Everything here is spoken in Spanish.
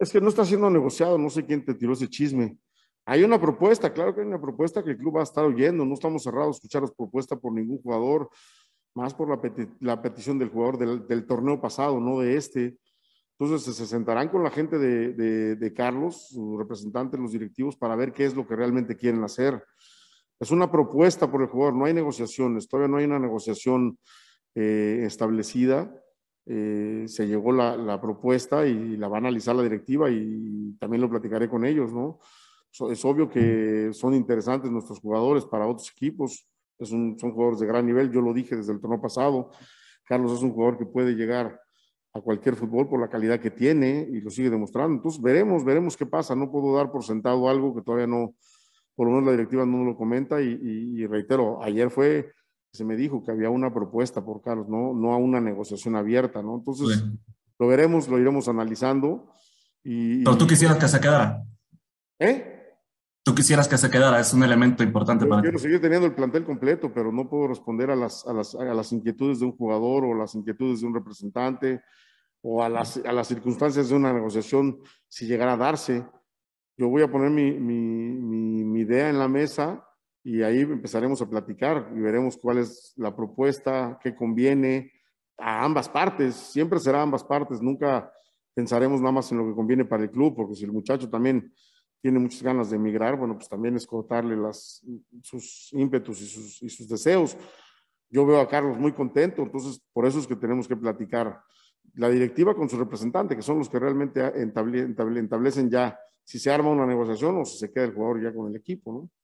es que no está siendo negociado, no sé quién te tiró ese chisme. Hay una propuesta, claro que hay una propuesta que el club va a estar oyendo, no estamos cerrados a escuchar las propuestas por ningún jugador, más por la, petición del jugador del, torneo pasado, no de este. Entonces se sentarán con la gente de, Carlos, su representante, los directivos, para ver qué es lo que realmente quieren hacer. Es una propuesta por el jugador, no hay negociaciones, todavía no hay una negociación eh, establecida eh, se llegó la, propuesta y la va a analizar la directiva y también lo platicaré con ellos, ¿no? es obvio que son interesantes nuestros jugadores para otros equipos, son jugadores de gran nivel, yo lo dije desde el torneo pasado, Carlos es un jugador que puede llegar a cualquier fútbol por la calidad que tiene y lo sigue demostrando. Entonces veremos, veremos qué pasa. No puedo dar por sentado algo que todavía no, por lo menos la directiva no lo comenta y reitero, ayer fue se me dijo que había una propuesta por Carlos, no, no a una negociación abierta, ¿no? Entonces, lo veremos, lo iremos analizando. Y, Pero tú quisieras que se quedara. ¿Eh? Tú quisieras que se quedara, es un elemento importante yo para Quiero seguir teniendo el plantel completo, pero no puedo responder a las, a las, a las inquietudes de un jugador o las inquietudes de un representante o a las, a las circunstancias de una negociación si llegara a darse. Yo voy a poner mi, mi, mi, mi idea en la mesa y ahí empezaremos a platicar y veremos cuál es la propuesta, qué conviene a ambas partes. Siempre será ambas partes, nunca pensaremos nada más en lo que conviene para el club, porque si el muchacho también tiene muchas ganas de emigrar, bueno, pues también es cortarle sus ímpetus y sus, deseos. Yo veo a Carlos muy contento, entonces por eso es que tenemos que platicar la directiva con su representante, que son los que realmente establecen ya si se arma una negociación o si se queda el jugador ya con el equipo, ¿no?